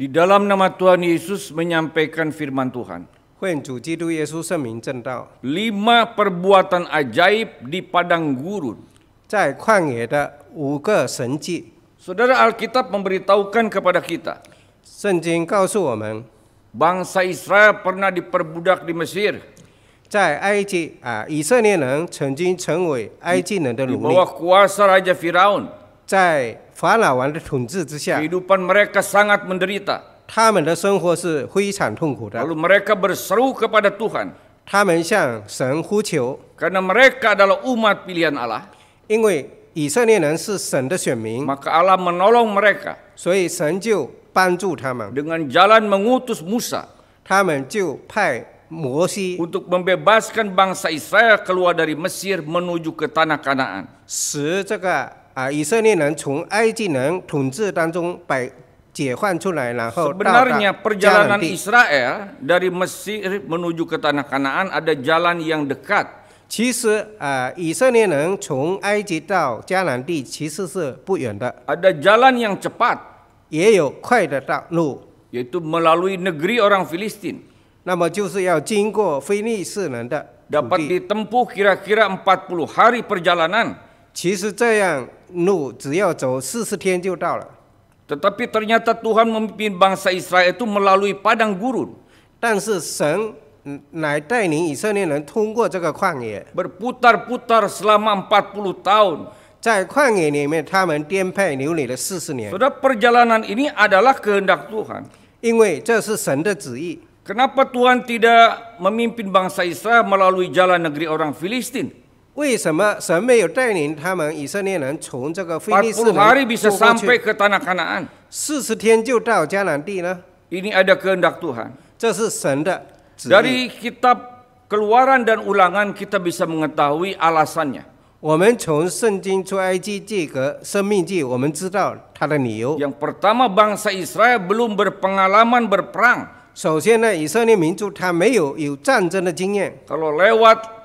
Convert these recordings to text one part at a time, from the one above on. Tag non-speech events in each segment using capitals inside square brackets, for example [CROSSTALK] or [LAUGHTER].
di dalam nama Tuhan Yesus menyampaikan firman Tuhan. Lima perbuatan ajaib di padang gurun. Saudara Alkitab memberitahukan kepada kita. Bangsa Israel pernah diperbudak di Mesir. di bawah kuasa Raja Firaun. Kehidupan mereka sangat menderita. Lalu mereka berseru kepada Tuhan. Karena mereka adalah umat pilihan Allah, Maka Allah menolong mereka Dengan jalan mengutus Musa untuk membebaskan bangsa Israel keluar dari Mesir menuju ke tanah Kanaan. 使这个啊，以色列人从埃及人统治当中被解放出来，然后 Sebenarnya perjalanan Israel dari Mesir menuju ke tanah Kanaan ada jalan yang dekat. ada jalan yang cepat 也有快的道路，yaitu melalui negeri orang Filistin. Dapat 地。ditempuh kira-kira 40 hari perjalanan. 其实这样 tetapi ternyata Tuhan memimpin bangsa Israel itu melalui padang gurun. 但是神来带领以色列人通过这个旷野。Berputar-putar selama 40 tahun. 在旷野里面，他们颠沛流离了四十年。Saudara perjalanan ini adalah kehendak Tuhan. 因为这是神的旨意。Kenapa Tuhan tidak memimpin bangsa Israel melalui jalan negeri orang Filistin? 为什么神没有带领他们以色列人从这个非利士人 ada kehendak Tuhan. kitab Keluaran dan Ulangan kita bisa mengetahui alasannya. pertama bangsa Israel belum berpengalaman berperang. lewat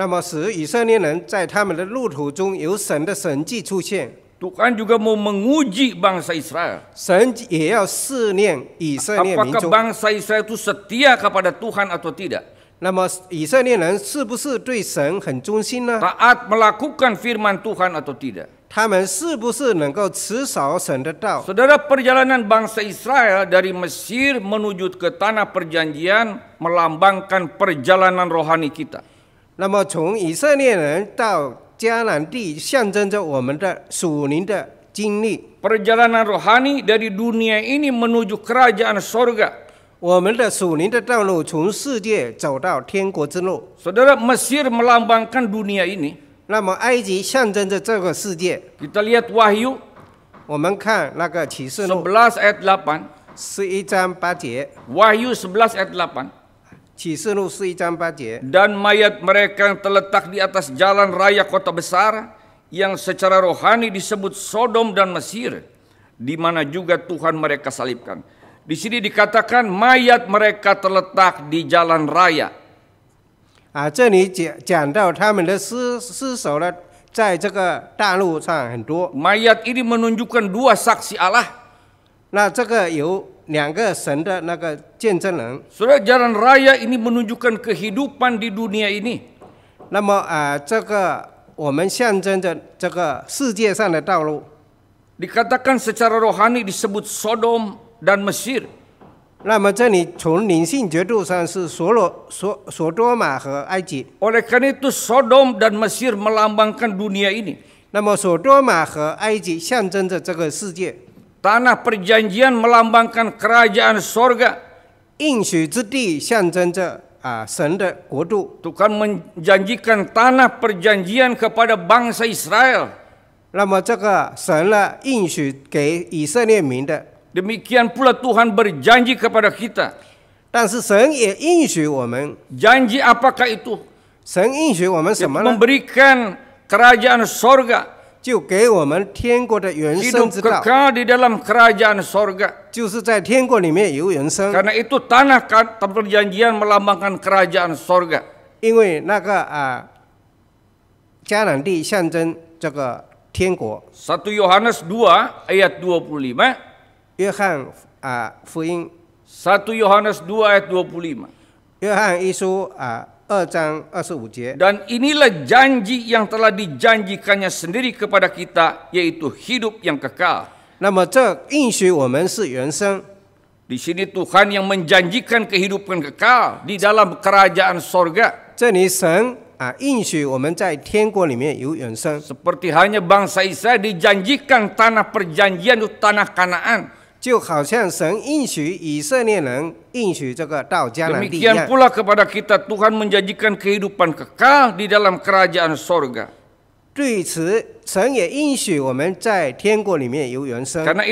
那么使以色列人在他们的路途中有神的神迹出现。Tuhan juga mau menguji bangsa Israel. Apakah bangsa Israel itu setia kepada Tuhan atau tidak? Taat melakukan firman Tuhan atau tidak? Saudara perjalanan bangsa Israel dari Mesir menuju ke tanah perjanjian melambangkan perjalanan rohani kita. 那么，从以色列人到迦南地，象征着我们的属灵的经历。Perjalanan Rohani dari dunia ini menuju kerajaan surga，我们的属灵的道路从世界走到天国之路。Saudara Mesir melambangkan dunia ini，那么埃及象征着这个世界。Kita lihat Wahyu，我们看那个启示录。Sebelas ayat e l a p a n 是一章八节。Wahyu sebelas ayat l a p a n Dan mayat mereka yang terletak di atas jalan raya kota besar yang secara rohani disebut Sodom dan Mesir, di mana juga Tuhan mereka salibkan. Di sini dikatakan mayat mereka terletak di jalan raya. Ah, ini menunjukkan dua saksi Allah. 两个神的那个见证人。Sejarah raya ini menunjukkan kehidupan di dunia ini。那么啊，这个我们象征着这个世界上的道路。Dikatakan secara rohani disebut Sodom dan Mesir。那么这里从灵性角度上是所罗所所多玛和埃及。Oleh kerana itu Sodom dan Mesir melambangkan dunia ini。那么所多玛和埃及象征着这个世界。Tanah perjanjian melambangkan kerajaan sorga. Ah, Tuhan menjanjikan tanah perjanjian kepada bangsa Israel. Demikian pula Tuhan berjanji kepada kita. Janji apakah itu? Memberikan kerajaan sorga hidup kekal di dalam kerajaan sorga. Karena itu tanah kan, janjian melambangkan kerajaan sorga. Yohanes dua ayat dua puluh ah, Yohanes 2 ayat 25. Dan inilah janji yang telah dijanjikannya sendiri kepada kita, yaitu hidup yang kekal. 那么这应许我们是原生。Di sini Tuhan yang menjanjikan kehidupan kekal di dalam kerajaan sorga. 这里神啊应许我们在天国里面有永生。Seperti hanya bangsa Israel dijanjikan tanah perjanjian itu tanah Kanaan. 就好像神应许以色列人应许这个到迦南地一样。Demikian pula kepada kita Tuhan menjanjikan kehidupan kekal di dalam kerajaan sorga.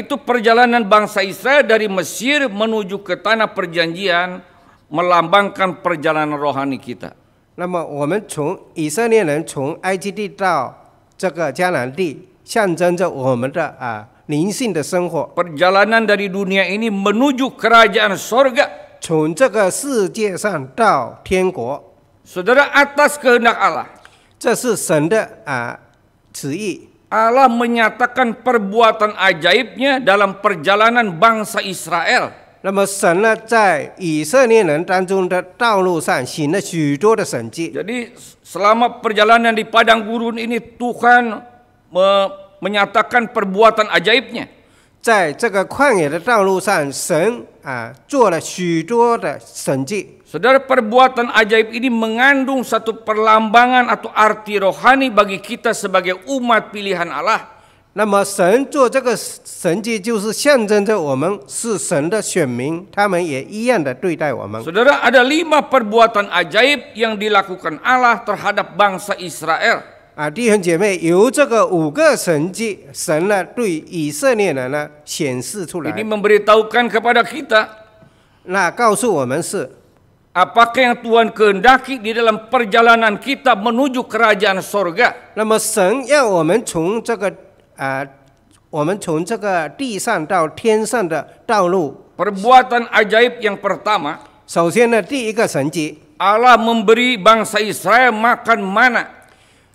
itu perjalanan bangsa Israel dari Mesir menuju ke tanah perjanjian melambangkan perjalanan rohani kita. 那么我们从以色列人从埃及地到这个迦南地，象征着我们的啊。Perjalanan dari dunia ini menuju kerajaan sorga. Saudara atas kehendak Allah. Allah menyatakan perbuatan ajaibnya dalam perjalanan bangsa Israel. selama perjalanan di padang gurun ini Tuhan me menyatakan perbuatan ajaibnya. Saudara perbuatan ajaib ini mengandung satu perlambangan atau arti rohani bagi kita sebagai umat pilihan Allah. Saudara ada lima perbuatan ajaib yang dilakukan Allah terhadap bangsa Israel. 啊！弟兄姐妹，由这个五个神迹，神呢对以色列人呢显示出来。Ini memberitahukan kepada kita, 那告诉我们是，Apa yang Tuhankehendaki di dalam perjalanan kita menuju kerajaan surga，那么神要我们从这个啊，我们从这个地上到天上的道路。Perbuatan ajaib yang pertama，首先呢第一个神迹，Allah memberi bangsa Israel makan mana。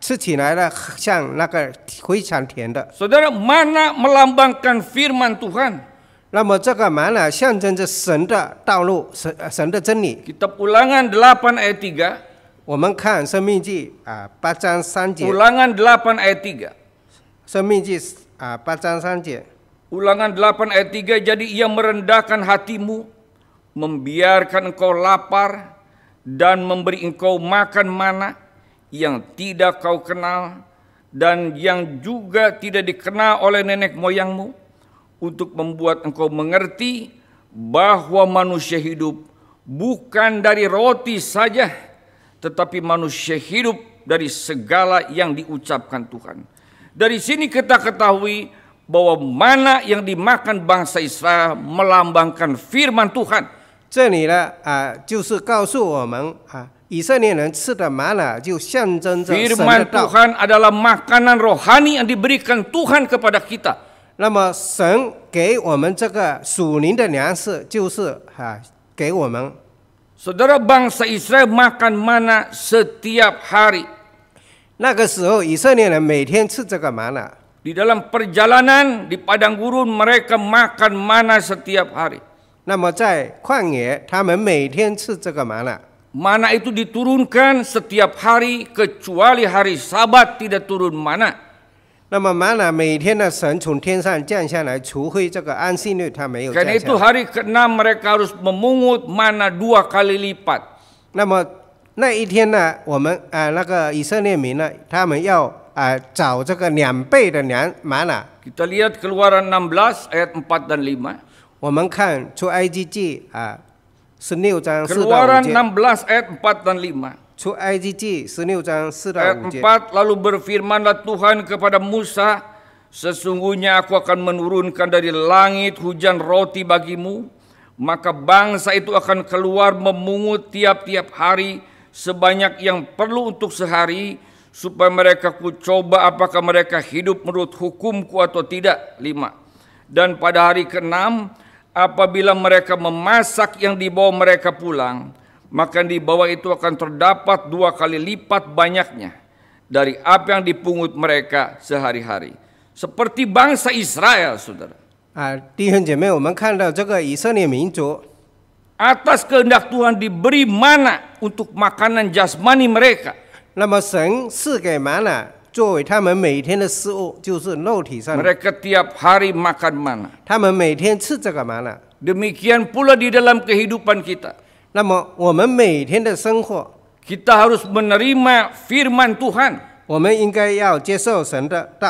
吃起来呢像那个非常甜的。Saudara, mana melambangkan firman Tuhan. mana 象征着神的道路，神神的真理。Kitab Ulangan delapan ayat tiga。我们看《生命记》啊，八章三节。Ulangan delapan ayat tiga。生命记啊，八章三节。Ulangan delapan ayat tiga jadi ia merendahkan hatimu, membiarkan engkau lapar dan memberi engkau makan mana yang tidak kau kenal dan yang juga tidak dikenal oleh nenek moyangmu untuk membuat engkau mengerti bahwa manusia hidup bukan dari roti saja tetapi manusia hidup dari segala yang diucapkan Tuhan. Dari sini kita ketahui bahwa mana yang dimakan bangsa Israel melambangkan firman Tuhan. 这里呢啊，就是告诉我们啊，以色列人吃的玛纳就象征着 firman Tuhan adalah makanan rohani yang diberikan Tuhan kepada kita。那么神给我们这个属灵的粮食就是哈给我们。saudara bangsa Israel makan mana setiap hari。那个时候以色列人每天吃这个玛纳。di dalam perjalanan di padang g u r u n mereka makan mana setiap hari。那么在旷野他们每天吃这个玛纳。mana itu diturunkan setiap hari kecuali hari sabat tidak turun mana. Karena itu hari keenam mereka harus memungut mana dua kali lipat. kita lihat Keluaran 16 ayat 4 dan 5. Keluaran 16 ayat 4 dan 5. Ayat 4 lalu berfirmanlah Tuhan kepada Musa, sesungguhnya aku akan menurunkan dari langit hujan roti bagimu, maka bangsa itu akan keluar memungut tiap-tiap hari sebanyak yang perlu untuk sehari supaya mereka ku coba apakah mereka hidup menurut hukumku atau tidak. Lima. Dan pada hari keenam apabila mereka memasak yang dibawa mereka pulang, maka di bawah itu akan terdapat dua kali lipat banyaknya dari apa yang dipungut mereka sehari-hari. Seperti bangsa Israel, saudara. atas kehendak Tuhan diberi mana untuk makanan jasmani mereka. mana? Mereka tiap hari makan mana. 他们每天吃这个 Demikian pula di dalam kehidupan kita. kita harus menerima firman Tuhan.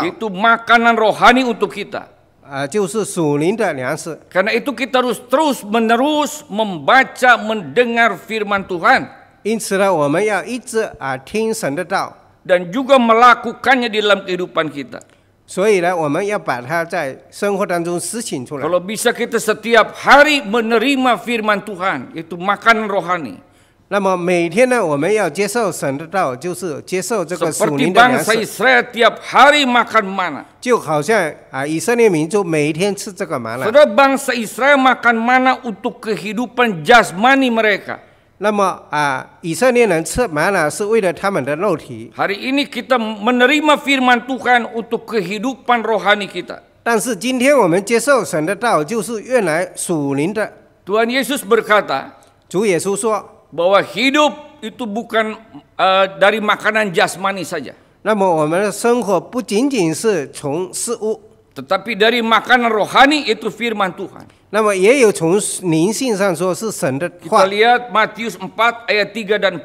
Itu makanan rohani untuk kita. Karena itu kita harus terus menerus membaca mendengar firman Tuhan. 因此呢，我们要一直啊听神的道。dan juga melakukannya di dalam kehidupan kita. kalau bisa kita setiap hari menerima firman Tuhan, itu makan rohani. Seperti bangsa Israel tiap hari makan mana. Sudah bangsa Israel makan mana untuk kehidupan jasmani mereka. 那么啊，以色列人吃麻奶是为了他们的肉体。hari ini kita menerima firman Tuhan untuk kehidupan rohani kita。但是今天我们接受、想得到，就是原来属灵的。Tuhan Yesus berkata，主耶稣说，bahwa hidup itu bukan，dari makanan jasmani saja。那么我们的生活不仅仅是从食物。tetapi dari makanan rohani itu firman Tuhan. Kita lihat Matius 4 ayat 3 dan 4.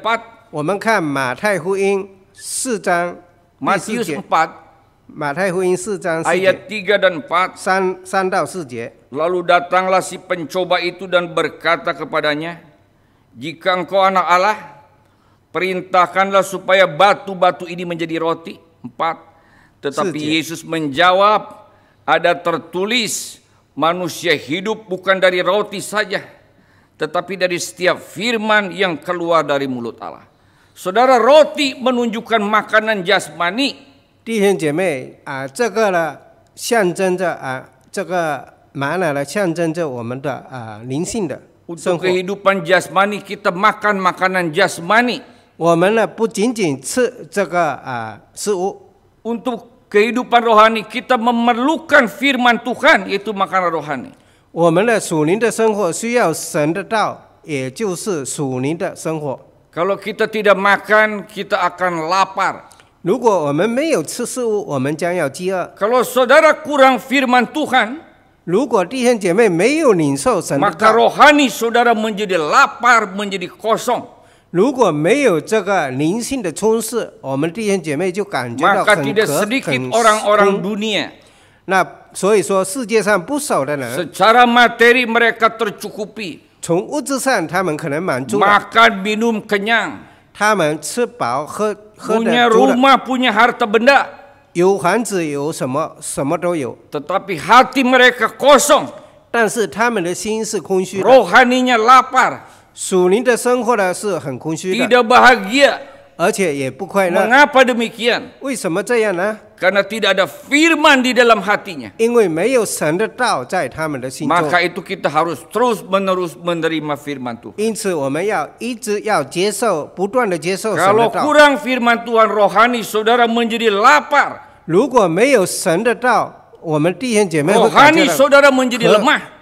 Matius 4马太福音四章 ayat 3 dan 4三三到四节 Lalu datanglah si pencoba itu dan berkata kepadanya Jika engkau anak Allah perintahkanlah supaya batu-batu ini menjadi roti 4 Tetapi Yesus menjawab ada tertulis manusia hidup bukan dari roti saja tetapi dari setiap firman yang keluar dari mulut Allah. Saudara roti menunjukkan makanan jasmani. Untuk kehidupan jasmani kita makan makanan jasmani. untuk kehidupan rohani, kita memerlukan firman Tuhan yaitu makanan rohani. Kalau kita tidak makan, kita akan lapar. Kalau saudara kurang firman Tuhan, maka rohani saudara menjadi lapar, menjadi kosong. 如果没有这个灵性的充实，我们弟兄姐妹就感觉到很渴、很空虚。那所以说，世界上不少的人，从物质上他们可能满足，他们吃饱喝喝的足了，有房子，有什么，什么都有。但是他们的心是空虚，肉身是饱足的，但是灵性是空虚的。属灵的生活呢是很空虚的。tidak bahagia，而且也不快乐。Mengapa demikian？为什么这样呢？Karena tidak ada firman di dalam hatinya。因为没有神的道在他们的心中。Maka itu kita harus terus menerus menerima firman Tuhan。因此我们要一直要接受，不断的接受神的道。Kalau kurang firman Tuhan rohani, saudara menjadi lapar rohani saudara menjadi lemah。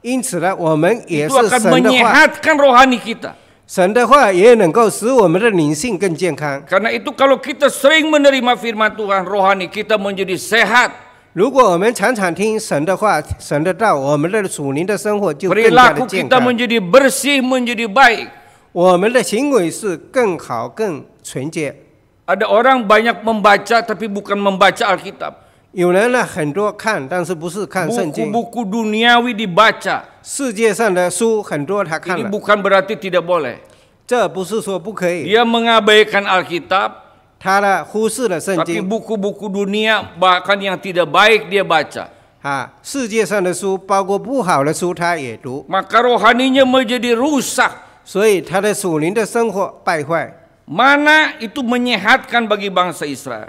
rohani 因此呢，我们也是神的话。神的话也能够使我们的灵性更健康。Karena itu kalau kita sering menerima firman Tuhan, rohani kita menjadi sehat. 如果我们常常听神的话、神的道，我们的属灵的生活就更加的健康。Perilaku kita menjadi bersih, menjadi baik. 我们的行为是更好、更纯洁。Ada orang banyak membaca tapi bukan membaca Alkitab. Buku-buku duniawi dibaca. 世界上的书很多他看了。Ini bukan berarti tidak boleh. 这不是说不可以。Dia mengabaikan Alkitab. 他呢忽视了圣经。Tapi buku-buku dunia bahkan yang tidak baik dia baca. 啊，世界上的书，包括不好的书，他也读。Maka rohaninya menjadi rusak. 所以他的属灵的生活败坏。Mana itu menyehatkan bagi bangsa Israel?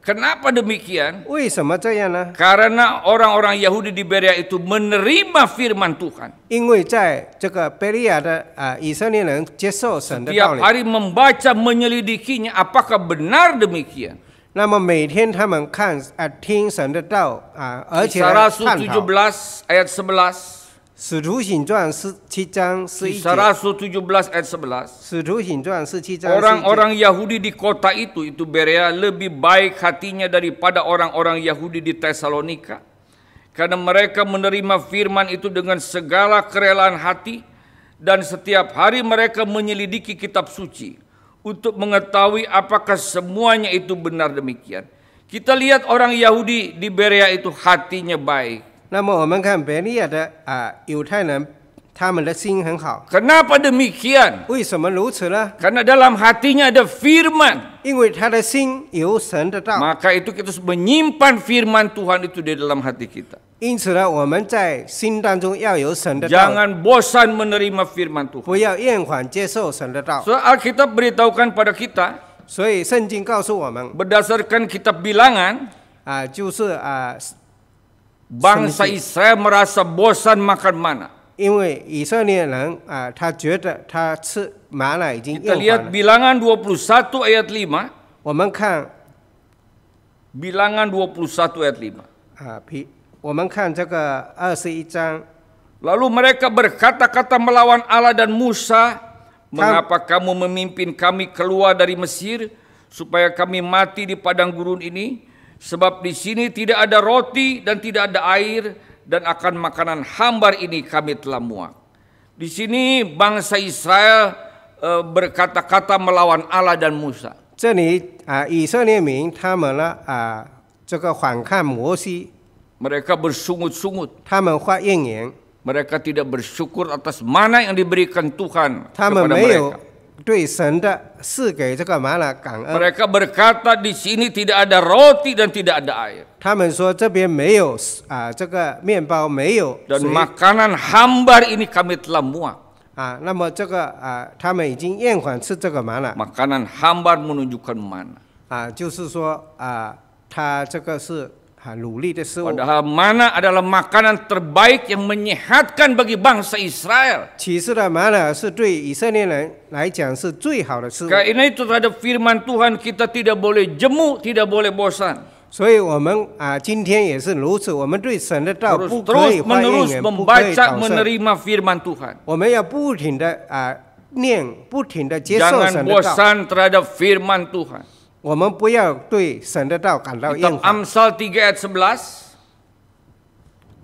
Kenapa demikian? Ui, Karena orang-orang Yahudi di Beria itu menerima firman Tuhan. Setiap hari membaca menyelidikinya apakah benar demikian. 以撒拉书17 ayat 11 Kisah Rasul 17 ayat 11. orang orang Yahudi di kota itu itu Berea lebih baik hatinya daripada orang-orang Yahudi di Tesalonika. Karena mereka menerima firman itu dengan segala kerelaan hati dan setiap hari mereka menyelidiki kitab suci untuk mengetahui apakah semuanya itu benar demikian. Kita lihat orang Yahudi di Berea itu hatinya baik kenapa demikian? dalam hatinya ada firman. itu kita menyimpan firman Tuhan itu di dalam hati kita. Jangan bosan menerima firman Tuhan. 不要厌烦接受神的道。So Alkitab beritahukan pada kita. Berdasarkan kitab bilangan Bangsa Israel merasa bosan makan mana. Ah, Kita lihat bilangan 21 ayat 5. Bilangan 21 ayat 5. Ah, ah, Lalu mereka berkata-kata melawan Allah dan Musa, "Mengapa kamu memimpin kami keluar dari Mesir supaya kami mati di padang gurun ini? Sebab di sini tidak ada roti dan tidak ada air dan akan makanan hambar ini kami telah muak. Di sini bangsa Israel e, berkata-kata melawan Allah dan Musa. ini ah, mereka Mereka bersungut bersungut-sungut. Mereka tidak bersyukur atas mana yang diberikan Tuhan mereka mereka berkata di sini tidak ada roti dan tidak ada air. Dan makanan hambar ini kami telah muak. Makanan hambar menunjukkan mana? Padahal mana adalah makanan terbaik yang menyehatkan bagi bangsa Israel. Karena itu terhadap firman Tuhan kita tidak boleh jemu, tidak boleh bosan. Jangan bosan terhadap firman Tuhan. 我们不要对神的道感到厌 Amsal 3 ayat 11.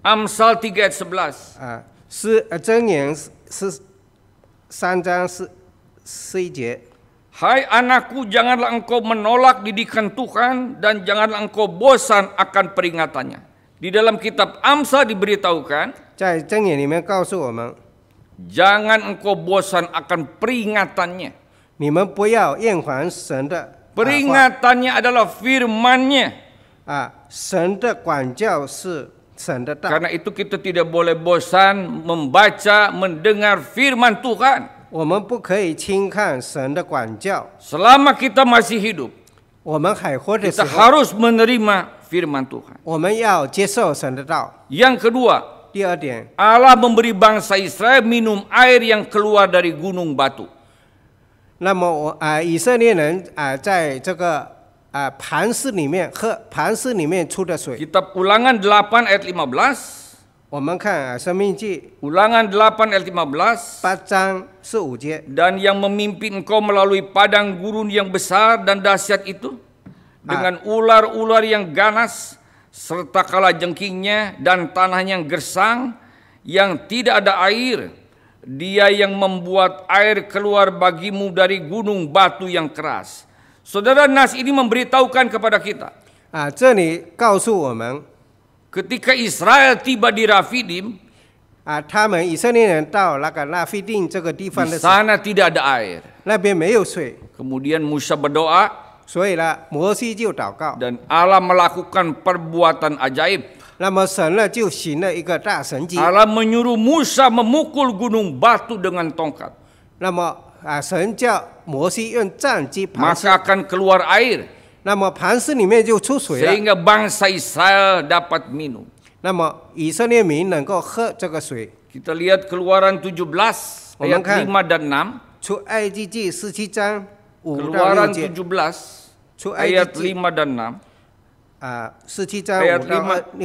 Amsal ah, 3 ayat 11. 啊。是呃，箴言是三章是十一节，Hai anakku, janganlah engkau menolak didikan Tuhan dan janganlah engkau bosan akan peringatannya. Di dalam kitab Amsal diberitahukan, Jangan engkau bosan akan peringatannya. 你们不要厌烦神的 Ah, Peringatannya adalah firmannya. Ah, Karena itu kita tidak boleh bosan membaca, mendengar firman Tuhan. Selama kita masih hidup, kita harus menerima firman Tuhan. Yang kedua, Allah memberi bangsa Israel minum air yang keluar dari gunung batu. 那么啊，以色列人啊，在这个啊磐石里面喝磐石里面出的水。Kitab Ulangan 8 ayat 15. 我们看啊，《生命记》Ulangan 8 ayat 15 Pacang Dan yang memimpin engkau melalui padang gurun yang besar dan dahsyat itu ah. Dengan ular-ular yang ganas Serta kala jengkingnya dan tanahnya yang gersang Yang tidak ada air dia yang membuat air keluar bagimu dari gunung batu yang keras. Saudara Nas ini memberitahukan kepada kita. Ah, ini Ketika Israel tiba di Rafidim, ah, kan, sana tidak ada Kemudian Musa dan Allah melakukan perbuatan ajaib。Allah menyuruh Musa memukul gunung batu dengan tongkat. 那么啊，神叫摩西用战机。Maka akan keluar air. Sehingga bangsa Israel dapat minum. Kita lihat Keluaran 17 ayat 5 dan 6. 出埃及记十七章五到六节。Keluaran 17 ayat 5 dan 6 ayat 5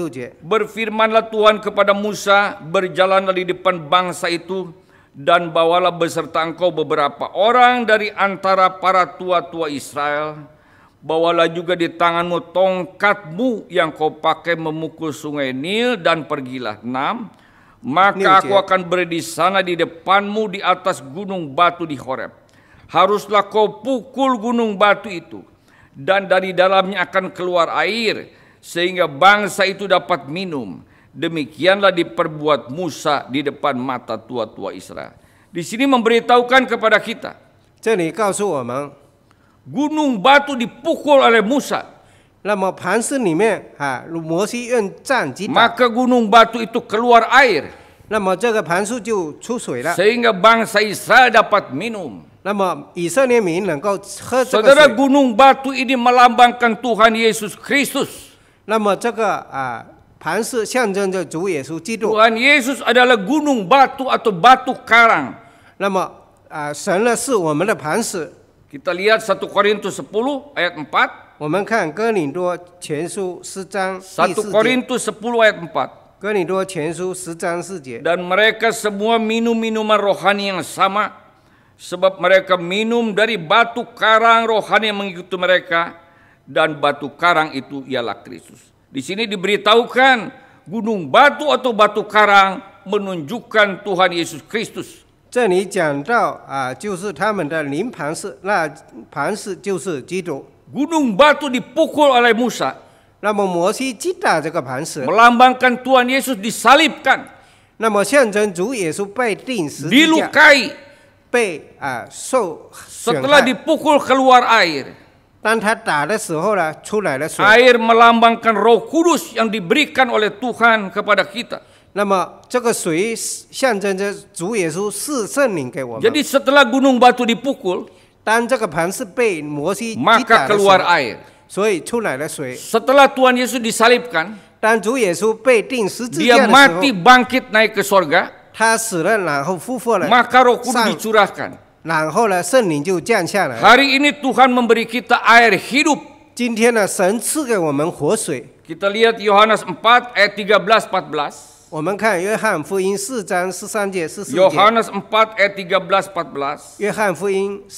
Berfirmanlah Tuhan kepada Musa berjalanlah di depan bangsa itu dan bawalah beserta engkau beberapa orang dari antara para tua-tua Israel bawalah juga di tanganmu tongkatmu yang kau pakai memukul sungai Nil dan pergilah enam maka aku akan beri di sana di depanmu di atas gunung batu di Horeb haruslah kau pukul gunung batu itu dan dari dalamnya akan keluar air sehingga bangsa itu dapat minum. Demikianlah diperbuat Musa di depan mata tua-tua Israel. Di sini memberitahukan kepada kita. Gunung batu dipukul oleh Musa. Maka gunung batu itu keluar air. Sehingga bangsa Israel dapat minum. Saudara gunung batu ini melambangkan Tuhan Yesus Kristus. Ah, Tuhan Yesus adalah gunung batu atau batu karang. 那么啊，神呢是我们的磐石。Kita ah, lihat 1 Korintus 10 ayat 4. 1四节，Korintus 10 ayat 4. 哥林多前书十章四节，Dan mereka semua minum minuman rohani yang sama sebab mereka minum dari batu karang rohani yang mengikuti mereka dan batu karang itu ialah Kristus. Di sini diberitahukan gunung batu atau batu karang menunjukkan Tuhan Yesus Kristus. 这里讲到啊，就是他们的灵磐石，那磐石就是基督。Gunung batu dipukul oleh Musa. 那么摩西击打这个磐石，melambangkan Tuhan Yesus disalibkan. 那么象征主耶稣被钉十字架。Dilukai Ah, setelah dipukul keluar air. air melambangkan Roh Kudus yang diberikan oleh Tuhan kepada kita. Jadi setelah gunung batu dipukul, maka keluar air setelah Tuhan Yesus disalibkan, dia mati, bangkit, naik ke surga maka Roh Kudus dicurahkan. Hari ini Tuhan memberi kita air hidup. Kita lihat Yohanes 4 ayat 13 14. Yohanes 4 ayat 13 14. Yohanes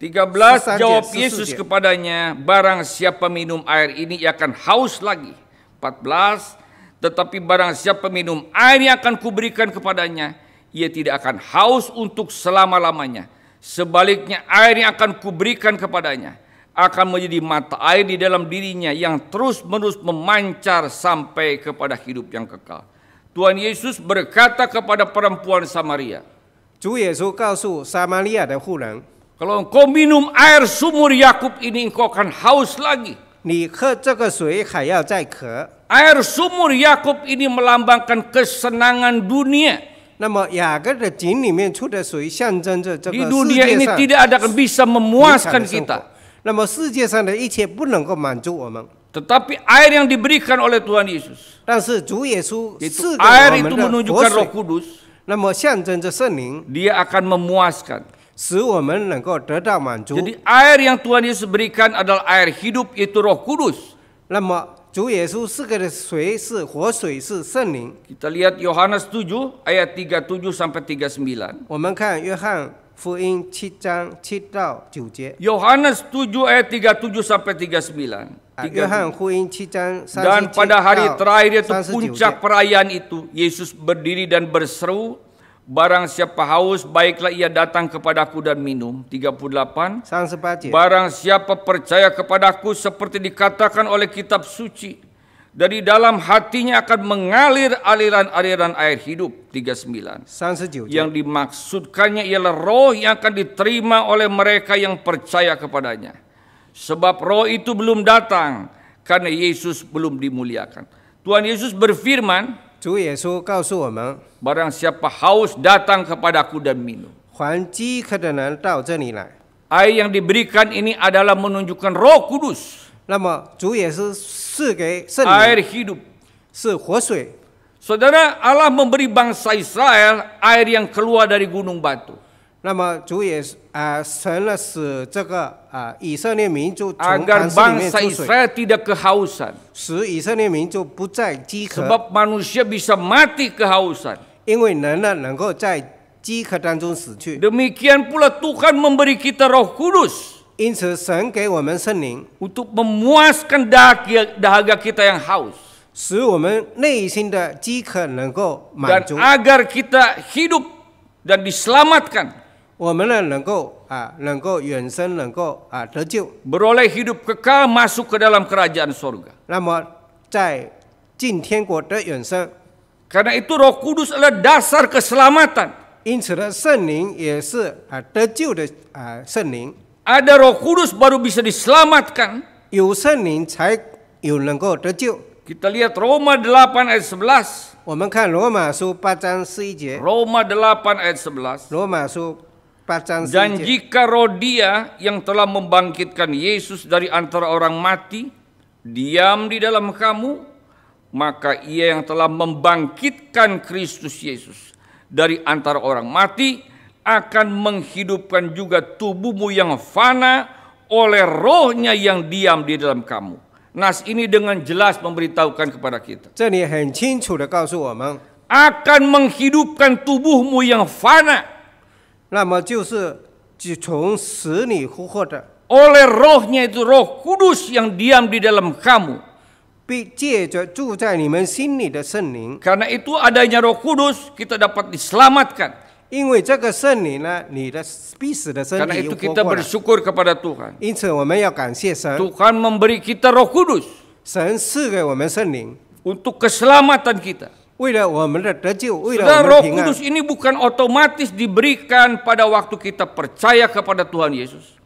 13 jawab Yesus kepadanya, barang siapa minum air ini ia akan haus lagi. 14 tetapi barang siapa minum air yang akan kuberikan kepadanya, ia tidak akan haus untuk selama-lamanya. Sebaliknya air yang akan kuberikan kepadanya akan menjadi mata air di dalam dirinya yang terus-menerus memancar sampai kepada hidup yang kekal. Tuhan Yesus berkata kepada perempuan Samaria, kalau engkau minum air sumur Yakub ini engkau akan haus lagi. 你喝这个水还要再渴。Air sumur Yakub ini melambangkan kesenangan dunia. 那么雅各的井里面出的水象征着这个 dunia ini tidak ada yang bisa memuaskan 的生活 kita.。那么世界上的一切不能够满足我们，Tetapi air yang diberikan oleh Tuhan Yesus, 但是主耶稣 itu menunjukkan Roh Kudus. 那么象征着圣灵，dia akan memuaskan. Jadi air yang Tuhan Yesus berikan adalah air hidup yaitu Roh Kudus. Kita lihat Yohanes 7 ayat 37 sampai 39. Yohanes 7 ayat 37 sampai 39. 37. Dan pada hari terakhir yaitu puncak perayaan itu, Yesus berdiri dan berseru, Barang siapa haus, baiklah ia datang kepadaku dan minum. 38. Sang sepacit. Barang siapa percaya kepadaku seperti dikatakan oleh kitab suci. Dari dalam hatinya akan mengalir aliran-aliran air hidup. 39. Sang sejuk. Yang dimaksudkannya ialah roh yang akan diterima oleh mereka yang percaya kepadanya. Sebab roh itu belum datang karena Yesus belum dimuliakan. Tuhan Yesus berfirman, 主耶稣告诉我们，Barang siapa haus datang kepada Aku dan minum。还饥渴的人到这里来。Air yang diberikan ini adalah menunjukkan Roh Kudus。那么主耶稣赐给圣灵。Air hidup。是活水。Saudara Allah memberi bangsa Israel air yang keluar dari gunung batu。那么主也啊、呃、神呢使这个啊、呃、以色列民族 agar bangsa Israel tidak kehausan. sebab manusia bisa mati kehausan. Demikian pula Tuhan memberi kita Roh Kudus. untuk memuaskan dahaga dahaga kita yang haus，使我们内心的饥渴能够满足，dan agar kita hidup dan diselamatkan。beroleh hidup kekal masuk ke dalam kerajaan surga. Karena itu Roh Kudus adalah dasar keselamatan. Ada Roh Kudus baru bisa diselamatkan. Kita lihat Roma 8 ayat 11. Roma 8 ayat 11. 罗马书 dan jika roh yang telah membangkitkan Yesus dari antara orang mati, diam di dalam kamu, maka ia yang telah membangkitkan Kristus Yesus dari antara orang mati, akan menghidupkan juga tubuhmu yang fana oleh rohnya yang diam di dalam kamu. Nas ini dengan jelas memberitahukan kepada kita. Akan menghidupkan tubuhmu yang fana oleh rohnya itu roh kudus yang diam di dalam kamu. Karena itu adanya roh kudus kita dapat diselamatkan. Karena itu kita bersyukur kepada Tuhan. Tuhan memberi kita roh kudus. Untuk keselamatan kita. Roh Kudus ini bukan otomatis diberikan pada waktu kita percaya kepada Tuhan Yesus.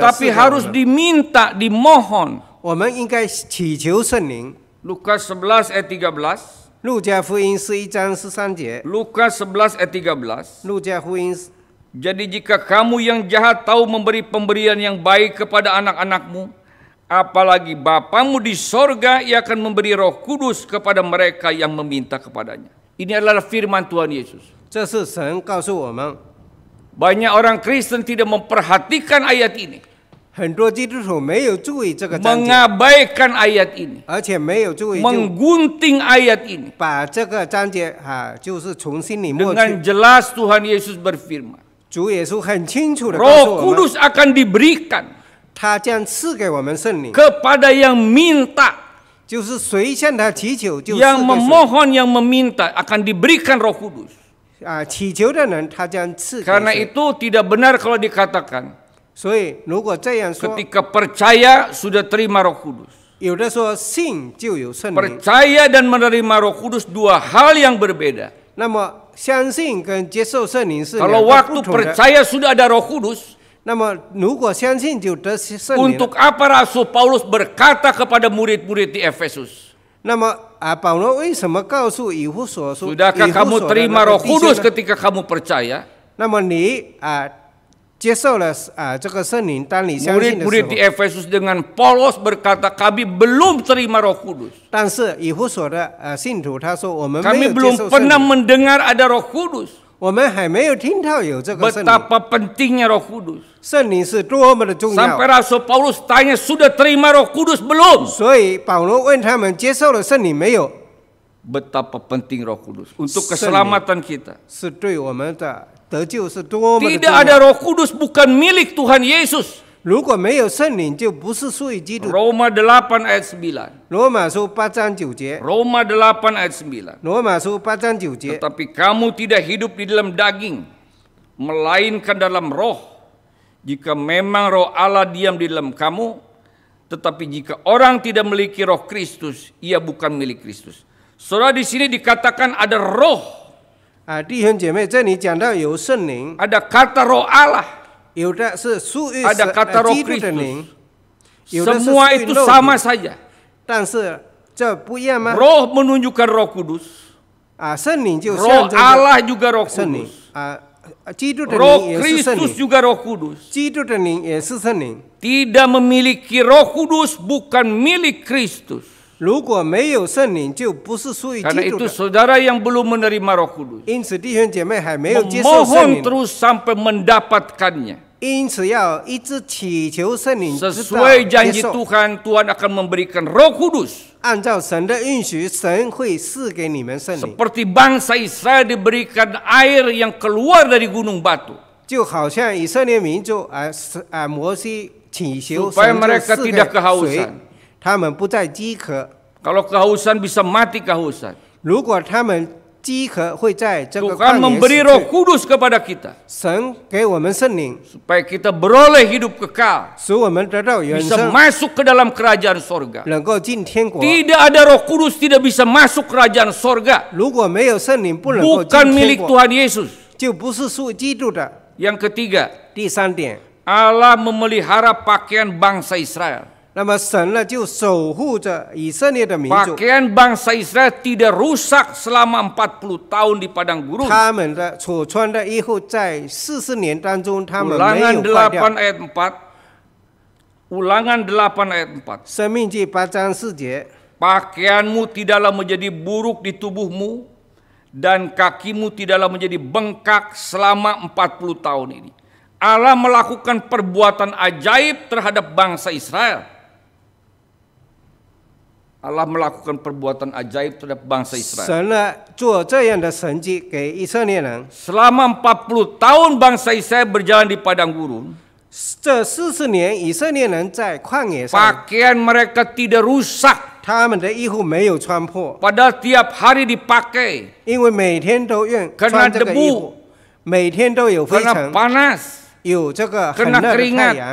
Tapi harus diminta, dimohon. Lukas 11 ayat 13. Lukas 11 ayat 13. Jadi jika kamu yang jahat tahu memberi pemberian yang baik kepada anak-anakmu, apalagi Bapamu di sorga ia akan memberi roh kudus kepada mereka yang meminta kepadanya. Ini adalah firman Tuhan Yesus. Banyak orang Kristen tidak memperhatikan ayat ini. Mengabaikan ayat ini. Menggunting ayat ini. Dengan jelas Tuhan Yesus berfirman. Roh Kudus akan diberikan 他将赐给我们圣灵。Kepada yang minta yang memohon yang meminta akan diberikan Roh Kudus. Karena itu tidak benar kalau dikatakan. ketika percaya sudah terima Roh Kudus. percaya dan menerima Roh Kudus dua hal yang berbeda. Kalau waktu percaya sudah ada Roh Kudus. Untuk apa Rasul Paulus berkata kepada murid-murid di Efesus? Nama apa ah, 那么啊，保罗为什么告诉以弗所说？Sudahkah kamu terima Roh Kudus ketika kamu percaya? Nama percaya？那么你啊，接受了啊这个圣灵，当你相信的时候，murid-murid ah, ah, murid di Efesus dengan Paulus berkata kami belum terima Roh Kudus。但是以弗所的呃信徒他说我们 kami belum pernah mendengar ada Roh Kudus。Betapa pentingnya Roh Kudus. Sampai Rasul Paulus tanya sudah terima Roh Kudus belum? Betapa penting Roh Kudus untuk keselamatan kita. Tidak ada Roh Kudus bukan milik Tuhan Yesus. 如果没有圣灵，就不是属于基督。Roma 8 ayat 9. Roma 8 ayat 9 Roma 8 ayat 9. Roma 8章9 Tetapi kamu tidak hidup di dalam daging, melainkan dalam roh. Jika memang roh Allah diam di dalam kamu, tetapi jika orang tidak memiliki roh Kristus, ia bukan milik Kristus. Saudara di sini dikatakan ada roh. Ada kata roh Allah。Ya ada eh, kata roh Kristus. Ya Semua itu sama saja. Iya roh menunjukkan roh kudus. Ah, roh Allah juga roh kudus. Ah, roh ya, Kristus juga roh kudus. Tidak memiliki roh kudus bukan milik Kristus. Karena itu saudara yang belum menerima roh kudus. Memohon terus sampai mendapatkannya. Sesuai janji Tuhan, Tuhan akan memberikan Roh Kudus. Seperti bangsa Israel diberikan air yang keluar dari gunung batu. Supaya mereka tidak kehausan. Kalau kehausan bisa mati kehausan. 如果他们 Tuhan memberi Roh Kudus kepada kita supaya kita beroleh hidup kekal bisa masuk ke dalam kerajaan sorga Tidak ada Roh Kudus tidak bisa masuk kerajaan sorga bukan milik Tuhan Yesus Yang ketiga Allah memelihara pakaian bangsa Israel 那么神呢就守护着以色列的民族。Pakaian bangsa Israel tidak rusak selama 40 tahun di padang gurun. 他们的所穿的衣服在四十年当中，他们没有坏掉。Ulangan 8 ayat 4. Ulangan 8 ayat 4. 生命记八章四节。Pakaianmu tidaklah menjadi buruk di tubuhmu dan kakimu tidaklah menjadi bengkak selama 40 tahun ini. Allah melakukan perbuatan ajaib terhadap bangsa Israel Allah melakukan perbuatan ajaib terhadap bangsa Israel. Selama 40 tahun bangsa Israel berjalan di padang gurun. Pakaian mereka tidak rusak. Pada tiap hari dipakai. keringat.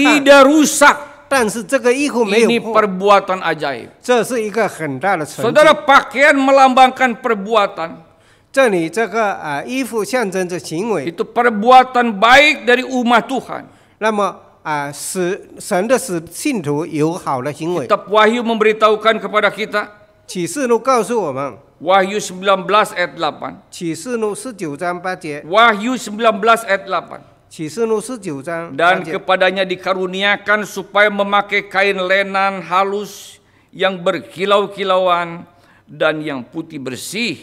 tidak rusak。ini perbuatan ajaib. 这是一个很大的成就。Saudara pakaian melambangkan perbuatan. 这里这个啊衣服象征着行为。Itu perbuatan baik dari umat Tuhan. 那么啊使神的使信徒有好的行为。Kitab Wahyu memberitahukan kepada kita. 启示录告诉我们。Wahyu 19 ayat 8. 启示录19章8 19 ayat 8. Dan kepadanya dikaruniakan supaya memakai kain lenan halus yang berkilau-kilauan dan yang putih bersih.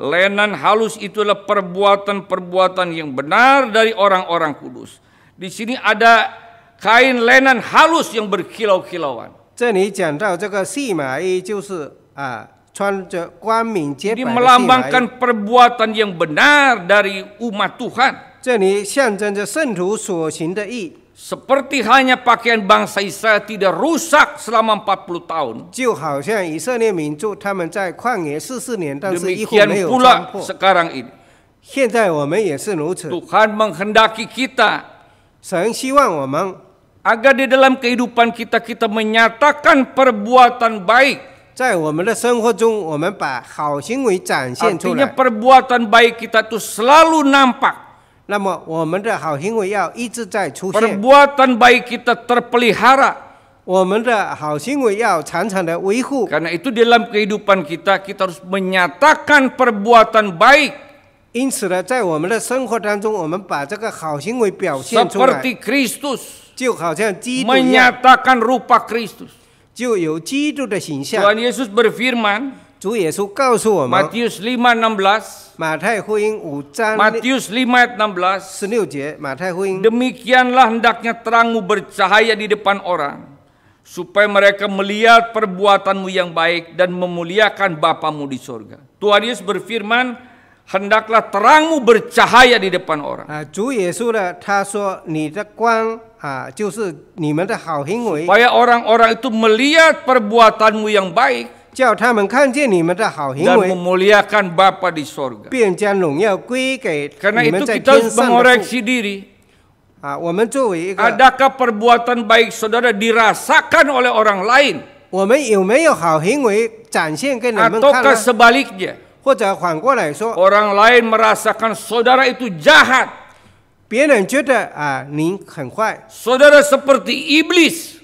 Lenan halus itulah perbuatan-perbuatan yang benar dari orang-orang kudus. Di sini ada kain lenan halus yang berkilau-kilauan. Ini melambangkan perbuatan yang benar dari umat Tuhan. Seperti hanya pakaian bangsa Israel tidak rusak selama 40 tahun. Demikian pula sekarang ini. Tuhan menghendaki kita agar di dalam kehidupan kita kita menyatakan perbuatan baik Artinya perbuatan baik kita itu selalu nampak. Perbuatan baik kita terpelihara. Karena itu dalam kehidupan kita kita harus menyatakan perbuatan baik. Seperti Kristus. menyatakan rupa Tuhan Yesus berfirman。主耶稣告诉我们，Matius hendaknya terangmu bercahaya di depan orang, supaya mereka melihat perbuatanmu yang baik dan memuliakan Bapamu di surga. Tuhan Yesus berfirman, hendaklah terangmu bercahaya di depan orang. Supaya orang orang-orang itu melihat perbuatanmu yang baik 叫他们看见你们的好行 dan Bapa di sorga. Karena itu kita mengoreksi harus diri. Ah, Adakah perbuatan baik saudara dirasakan oleh orang lain 我们有没有好行为展现给你们看 ataukah lain merasakan saudara itu jahat. seperti iblis.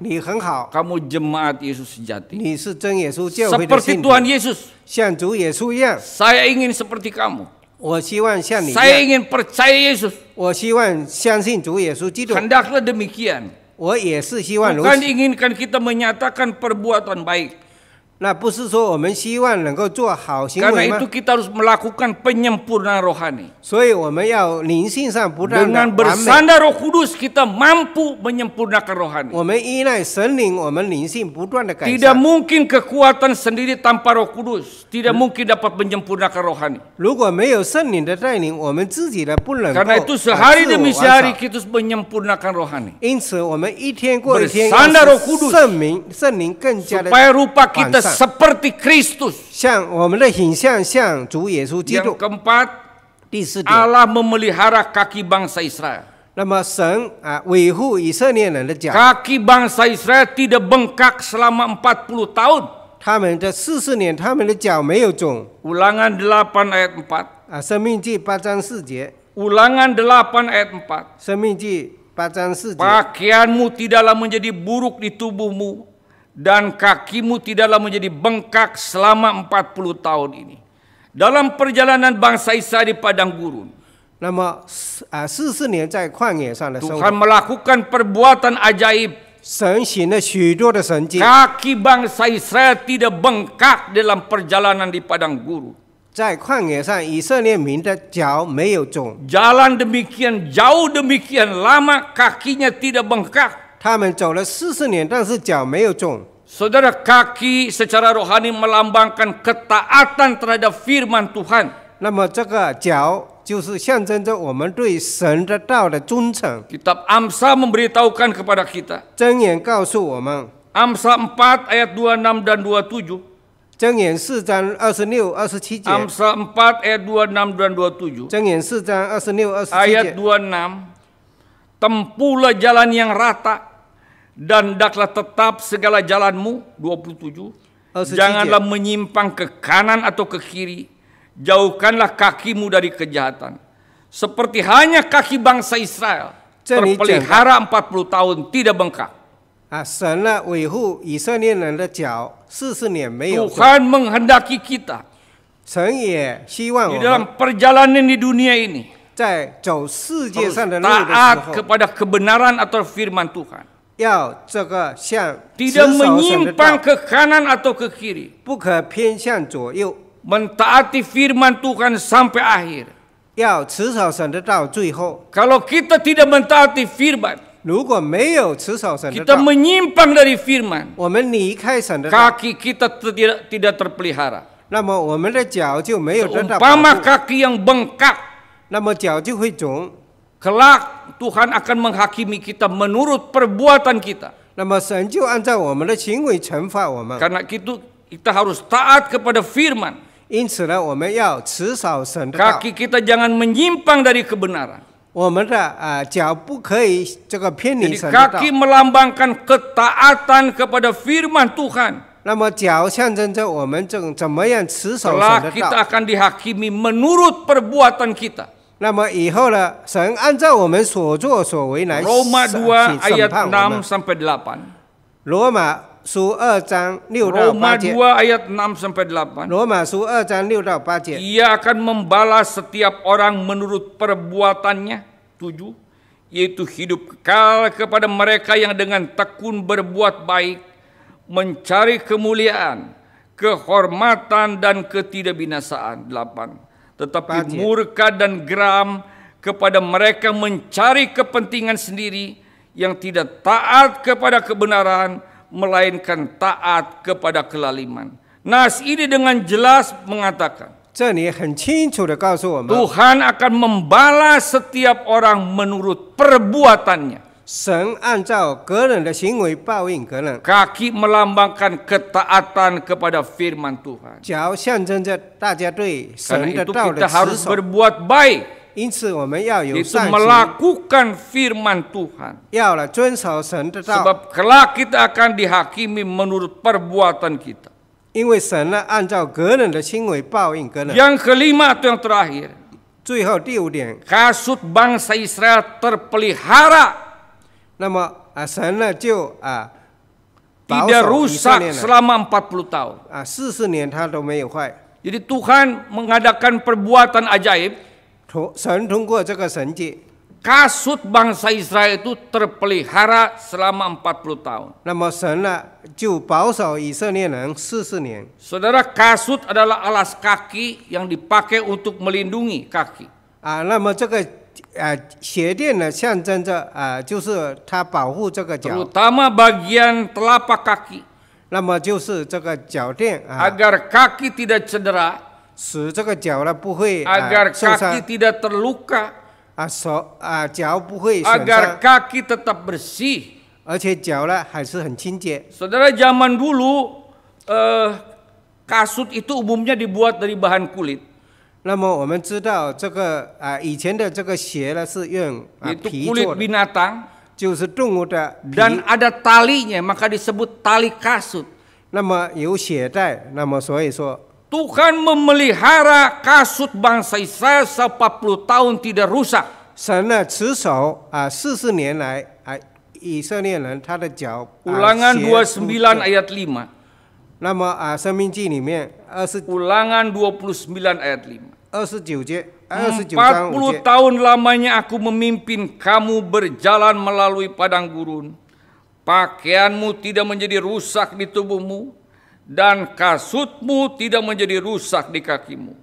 kamu jemaat Yesus sejati. Seperti Tuhan Yesus, Saya ingin seperti kamu. Yesus Saya ingin percaya Yesus. Hendaklah demikian. Bukan inginkan kita menyatakan perbuatan baik, karena itu kita harus melakukan penyempurnaan rohani. Dengan bersandar Roh Kudus kita mampu menyempurnakan rohani. Tidak mungkin kekuatan sendiri tanpa Roh Kudus, tidak mungkin dapat menyempurnakan rohani. Karena itu sehari demi sehari kita harus menyempurnakan rohani. Bersandar Roh Kudus. Supaya rupa kita seperti Kristus. Oh, yang keempat, Allah memelihara kaki bangsa Israel. 那么神啊维护以色列人的脚。Kaki ah, bangsa Israel tidak bengkak selama 40 tahun. 他们这四十年，他们的脚没有肿。Ulangan 8 ayat 4. 啊，生命记八章四节。Ulangan 8 ayat 4. tidaklah menjadi buruk di tubuhmu dan kakimu tidaklah menjadi bengkak selama 40 tahun ini. Dalam perjalanan bangsa Isa di padang gurun. Ah, Tuhan melakukan perbuatan ajaib Kaki bangsa Israel tidak bengkak dalam perjalanan di padang gurun. Jalan demikian jauh demikian lama kakinya tidak bengkak. Saudara kaki secara rohani melambangkan ketaatan terhadap firman Tuhan. 那么这个脚就是象征着我们对神的道的忠诚。Kitab Amsa memberitahukan kepada kita. 箴言告诉我们。Amsa 4 ayat 26 dan 27. 箴言四章二十六、二十七节。Amsa 4 ayat 26 dan 27. 箴言四章二十六、二十七节。Ayat 26. Tempulah jalan yang rata dan daklah tetap segala jalanmu 27 oh, janganlah menyimpang ke kanan atau ke kiri jauhkanlah kakimu dari kejahatan seperti hanya kaki bangsa Israel terpelihara 40 tahun tidak bengkak Tuhan menghendaki kita. di dalam perjalanan di dunia ini taat kepada kebenaran atau firman Tuhan tidak menyimpang ke kanan atau ke kiri. Mentaati firman Tuhan sampai akhir. Kalau kita tidak mentaati firman, kita menyimpang dari firman, kaki kita tidak tidak terpelihara. kaki yang bengkak, 那么脚就会肿。kelak Tuhan akan menghakimi kita menurut perbuatan kita. Karena itu kita harus taat kepada firman. Kaki kita jangan menyimpang dari kebenaran. 我们的啊、呃、脚不可以这个偏离神的道。Jadi kaki melambangkan ketaatan kepada firman Tuhan. 那么脚象征着我们怎怎么样持守神的道。Kelak kita akan dihakimi menurut perbuatan kita. Roma 2 ayat 6 sampai 8. Roma 2 ayat 6 sampai 8. Roma Ia akan membalas setiap orang menurut perbuatannya. 7 yaitu hidup kekal kepada mereka yang dengan tekun berbuat baik, mencari kemuliaan, kehormatan dan ketidakbinasaan. 8 tetapi murka dan geram kepada mereka mencari kepentingan sendiri yang tidak taat kepada kebenaran melainkan taat kepada kelaliman. Nas ini dengan jelas mengatakan Tuhan akan membalas setiap orang menurut perbuatannya. Kaki melambangkan ketaatan kepada firman Tuhan. itu kita harus berbuat baik. Itu melakukan firman Tuhan. Sebab kelak kita akan dihakimi menurut perbuatan kita. Yang kelima atau yang terakhir, Kasut bangsa Israel terpelihara 那么啊，神呢就啊，tidak ah, ah, rusak selama 40 tahun. Ah, 40 Jadi Tuhan mengadakan perbuatan ajaib. kasut bangsa Israel itu terpelihara selama 40 tahun. Saudara, kasut adalah alas kaki yang dipakai untuk melindungi kaki. Ah, uh, bagian telapak kaki. 那么就是这个脚垫啊。Agar kaki tidak cedera. Agar kaki tidak terluka. 啊手啊脚不会损伤。Agar kaki tetap bersih. 而且脚呢还是很清洁。Saudara zaman dulu, kasut itu umumnya dibuat dari bahan kulit kulit binatang, dan ada talinya maka disebut tali kasut. Tuhan memelihara kasut bangsa Israel 40 tahun tidak rusak. 神呢持守啊四十年来啊以色列人他的脚、啊、Ulangan 29 ayat 5. Ulangan 29 ayat 5 puluh tahun lamanya aku memimpin kamu berjalan melalui padang gurun. Pakaianmu tidak menjadi rusak di tubuhmu dan kasutmu tidak menjadi rusak di kakimu.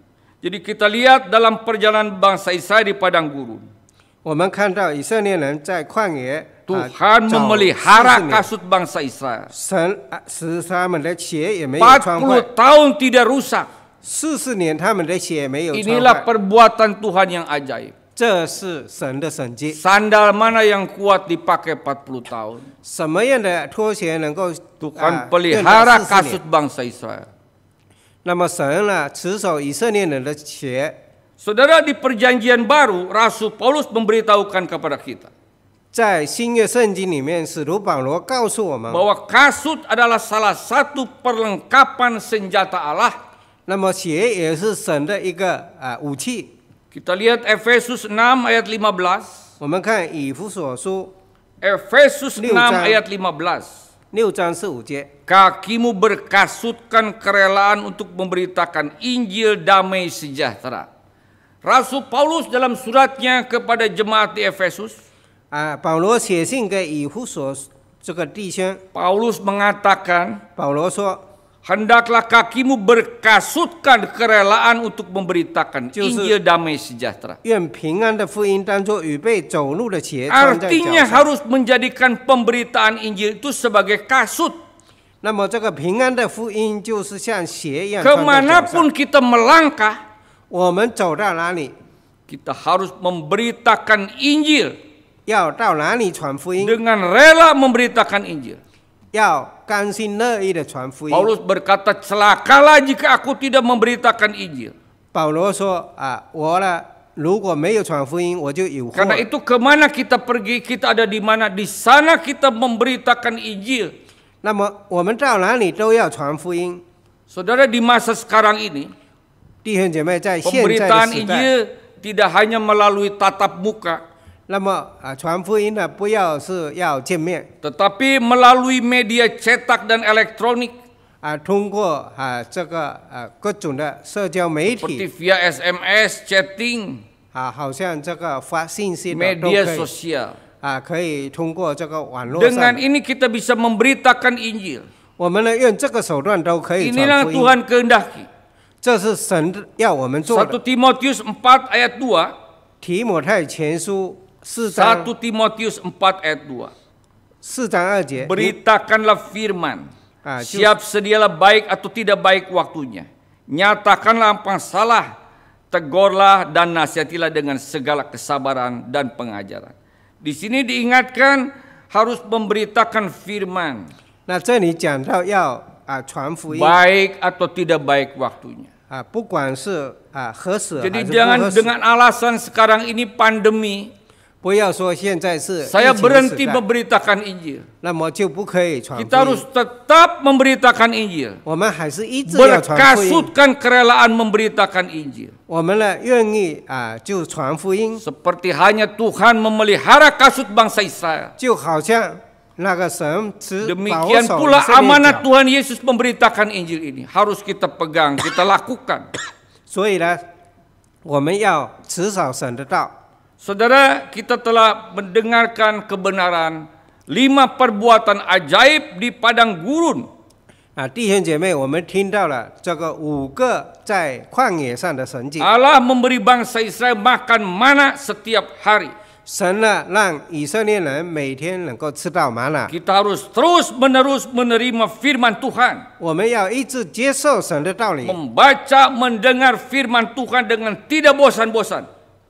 Jadi kita lihat dalam perjalanan bangsa Israel di padang gurun. Ah, Tuhan memelihara kasut bangsa Israel. 40 ah, tahun tidak rusak. Inilah perbuatan Tuhan yang ajaib. Sandal mana yang kuat dipakai 40 tahun? Tuhan pelihara kasut bangsa Israel. Saudara di perjanjian baru Rasul Paulus memberitahukan kepada kita. bahwa kasut adalah salah satu perlengkapan senjata Allah kita lihat Efesus 6 ayat 15. Efesus 6 ayat 15. Kakimu berkasutkan kerelaan untuk memberitakan Injil damai sejahtera. Rasul Paulus dalam suratnya kepada jemaat di Efesus ah, Paulus Paulus mengatakan hendaklah kakimu berkasutkan kerelaan untuk memberitakan Injil damai sejahtera. Artinya harus menjadikan pemberitaan Injil itu sebagai kasut. 那么这个平安的福音就是像鞋一样 Kemanapun kita melangkah, kita harus memberitakan Injil. Dengan rela memberitakan Injil. 要甘心乐意的传福音。Paulus berkata, celakalah jika aku tidak memberitakan Injil. itu kemana kita pergi, kita ada di mana? Di sana kita memberitakan Injil. di masa sekarang ini, pemberitaan Injil tidak hanya melalui tatap muka. 那么啊，传福音呢，不要是要见面。Tetapi melalui media cetak dan elektronik 啊，通过啊这个啊各种的社交媒体，seperti via SMS chatting 啊，好像这个发信息的 sosial 啊，可以通过这个网络。Dengan ini kita bisa memberitakan Injil。我们呢，用这个手段都可以 yang Tuhan kehendaki。这是神要我们做的。Satu Timotius empat ayat dua. 提摩太前书四章 Timotius 4 ayat 2. Beritakanlah firman. Ah, siap sedialah baik atau tidak baik waktunya. Nyatakanlah apa salah, tegurlah dan nasihatilah dengan segala kesabaran dan pengajaran. Di sini diingatkan harus memberitakan firman. Nah, ah, baik atau tidak baik waktunya. Ah, jadi jangan dengan alasan sekarang ini pandemi saya berhenti memberitakan Injil. Kita harus tetap memberitakan Injil. Berkasutkan kerelaan memberitakan Injil. Seperti hanya Tuhan memelihara kasut bangsa Israel. Demikian pula amanat Tuhan Yesus memberitakan Injil ini harus kita pegang, kita lakukan. [COUGHS] 所以呢，我们要持守神的道。Saudara, kita telah mendengarkan kebenaran lima perbuatan ajaib di padang gurun. Allah memberi bangsa Israel makan mana setiap hari. Kita harus terus menerus menerima firman Tuhan. Membaca, mendengar firman Tuhan dengan tidak bosan-bosan.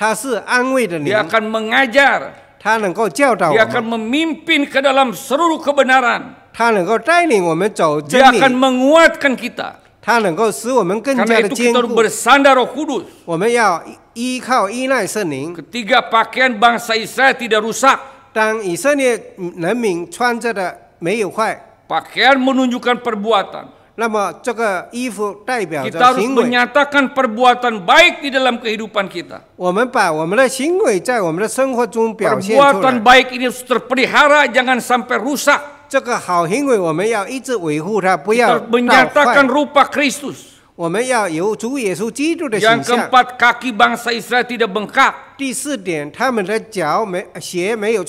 Dia akan mengajar. Dia akan memimpin ke dalam seluruh kebenaran. Dia akan menguatkan kita. 他能够使我们更加的坚固。我们要依靠依赖圣灵。Ketiga pakaian bangsa Israel tidak rusak. menunjukkan perbuatan. Ya, kita harus menyatakan perbuatan baik di dalam kehidupan kita. Perbuatan baik ini harus terpelihara, jangan sampai rusak. Kita menyatakan rupa Kristus. Yang keempat, kaki bangsa Israel tidak bengkak.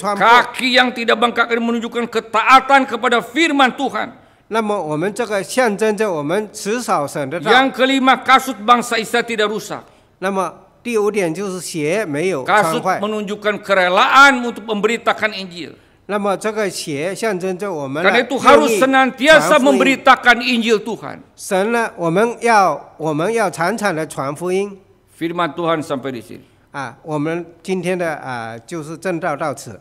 Kaki yang tidak bengkak ini menunjukkan ketaatan kepada firman Tuhan. 那么我们这个象征着我们迟早省得到。Yang kelima kasut bangsa i s a tidak rusak。那么第五点就是鞋没有穿坏。Kasut menunjukkan kerelaan untuk memberitakan injil。那么这个鞋象征着我们。Karena itu harus senantiasa memberitakan injil Tuhan。神呢，我们要我们要常常的传福音。Firman Tuhan sampai disini。啊，我们今天的啊就是证道到此。